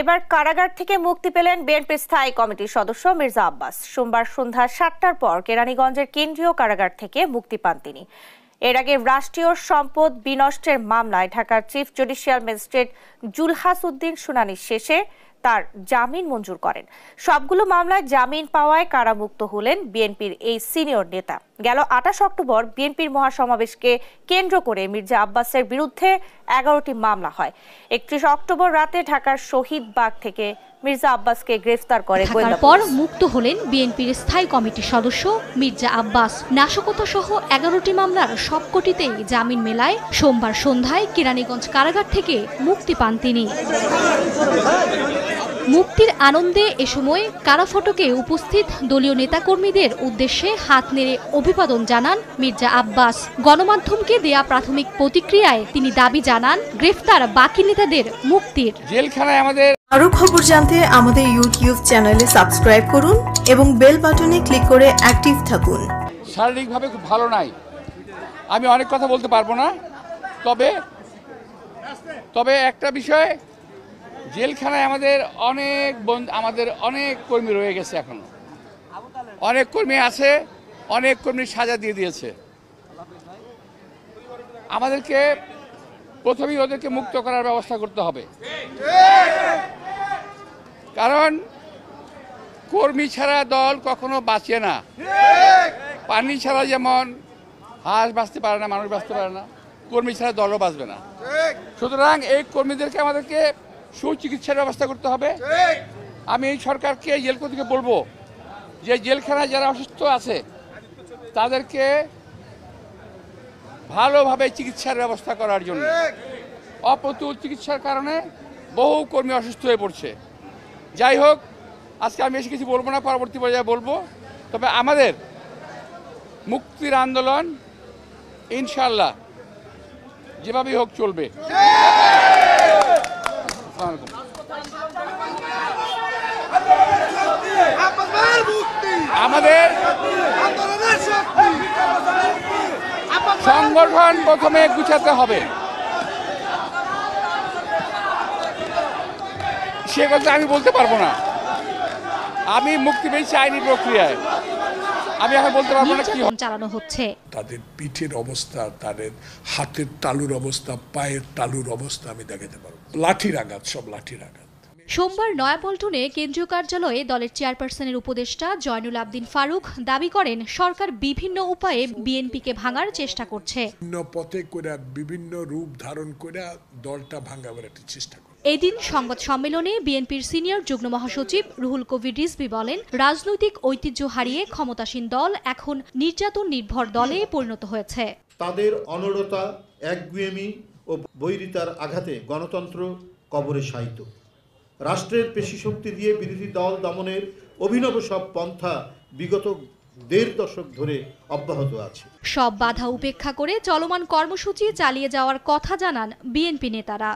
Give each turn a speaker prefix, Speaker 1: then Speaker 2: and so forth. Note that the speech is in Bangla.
Speaker 1: এবার কারাগার থেকে মুক্তি পেলেন বিএনপির স্থায়ী কমিটির সদস্য মির্জা আব্বাস সোমবার সন্ধ্যা সাতটার পর কেরানীগঞ্জের কেন্দ্রীয় কারাগার থেকে মুক্তি পান তিনি এর আগে রাষ্ট্রীয় সম্পদ বিনষ্টের মামলায় ঢাকার chief judicial magistrate Zulhas Uddin শুনানি শেষে তার জামিন মঞ্জুর করেন সবগুলো মামলায় জামিন পাওয়ায় কারামুক্ত হলেন বিএনপির এই সিনিয়র নেতা গেল আঠাশ অক্টোবর বিএনপির মহাসমাবেশকে কেন্দ্র করে মির্জা আব্বাসের বিরুদ্ধে এগারোটি মামলা হয় একত্রিশ অক্টোবর রাতে ঢাকার শহীদ বাগ থেকে মির্জা আব্বাসকে গ্রেফতার করে পর
Speaker 2: মুক্ত হলেন বিএনপির স্থায়ী কমিটির সদস্য মির্জা আব্বাস নাশকতা সহ এগারোটি মামলার সবকটিতেই জামিন মেলায় সোমবার সন্ধ্যায় কেরানীগঞ্জ কারাগার থেকে মুক্তি পান তিনি মুক্তির আনন্দে এ সময় কারাফটকে উপস্থিত দলীয় নেতাকর্মীদের উদ্দেশ্যে হাত নেড়ে অভিবাদন জানান মির্জা আব্বাস গণমাধ্যমকে দেয়া প্রাথমিক প্রতিক্রিয়ায় তিনি দাবি জানান গ্রেফতার বাকি নেতাদের মুক্তির জেলখানায় আমাদের আরো খবর জানতে আমাদের ইউটিউব চ্যানেলে সাবস্ক্রাইব করুন এবং বেল বাটনে ক্লিক করে অ্যাক্টিভ থাকুন
Speaker 3: শারীরিকভাবে খুব ভালো নাই আমি অনেক কথা বলতে পারবো না তবে তবে একটা বিষয় জেলখানায় আমাদের অনেক আমাদের অনেক কর্মী রয়ে গেছে এখনো অনেক কর্মী আছে অনেক কর্মী সাজা দিয়ে দিয়েছে আমাদেরকে প্রথমেই ওদেরকে মুক্ত করার ব্যবস্থা করতে হবে কারণ কর্মী ছাড়া দল কখনো বাঁচে না পানি ছাড়া যেমন হাঁস বাঁচতে পারে না মানুষ বাঁচতে পারে না কর্মী ছাড়া দলও বাঁচবে না সুতরাং এই কর্মীদেরকে আমাদেরকে সুচিকিৎসার ব্যবস্থা করতে হবে আমি এই সরকারকে জেল কর্তৃপক্ষে বলবো যে জেলখানায় যারা অসুস্থ আছে তাদেরকে ভালোভাবে চিকিৎসার ব্যবস্থা করার জন্য অপ্রতুল চিকিৎসার কারণে বহু কর্মী অসুস্থ হয়ে পড়ছে যাই হোক আজকে আমি বেশি কিছু বলবো না পরবর্তী পর্যায়ে বলবো তবে আমাদের মুক্তির আন্দোলন ইনশাল্লাহ যেভাবেই হোক চলবে আমাদের সংগঠন প্রথমে গুছাতে হবে সে কথা আমি বলতে পারবো না আমি মুক্তি পেয়েছি আইনি প্রক্রিয়ায়
Speaker 2: আমি এখন বলতে পারবো না কি চালানো হচ্ছে
Speaker 3: তাদের পিঠের অবস্থা তাদের হাতের তালুর অবস্থা পায়ের তালুর অবস্থা আমি দেখাতে পারবো লাঠির আঘাত সব লাঠির আঘাত
Speaker 2: সোমবার নয়াপল্টনে কেন্দ্রীয় কার্যালয়ে দলের চেয়ারপারসনের উপদেষ্টা জয়নুল আবদিন ফারুক দাবি করেন সরকার বিভিন্ন উপায়ে বিএনপিকে ভাঙার চেষ্টা করছে বিভিন্ন
Speaker 3: পথে করে বিভিন্ন রূপ ধারণ করে দলটা ভাঙাবার একটা চেষ্টা
Speaker 2: এদিন সংবাদ সম্মেলনে বিএনপির সিনিয়র যুগ্ম মহাসচিব রুহুল কবির রিজভি বলেন রাজনৈতিক ঐতিহ্য হারিয়ে ক্ষমতাসীন দল এখন নির্যাতন নির্ভর দলে পরিণত হয়েছে
Speaker 3: তাদের অনড়তা একগুয়েমি ও বৈরিতার আঘাতে গণতন্ত্র কবরে সাহিত্য রাষ্ট্রের পেশিশক্তি দিয়ে বিরোধী দল দমনের অভিনব সব পন্থা বিগত দেড় দশক ধরে অব্যাহত আছে
Speaker 2: সব বাধা উপেক্ষা করে চলমান কর্মসূচি চালিয়ে যাওয়ার কথা জানান বিএনপি নেতারা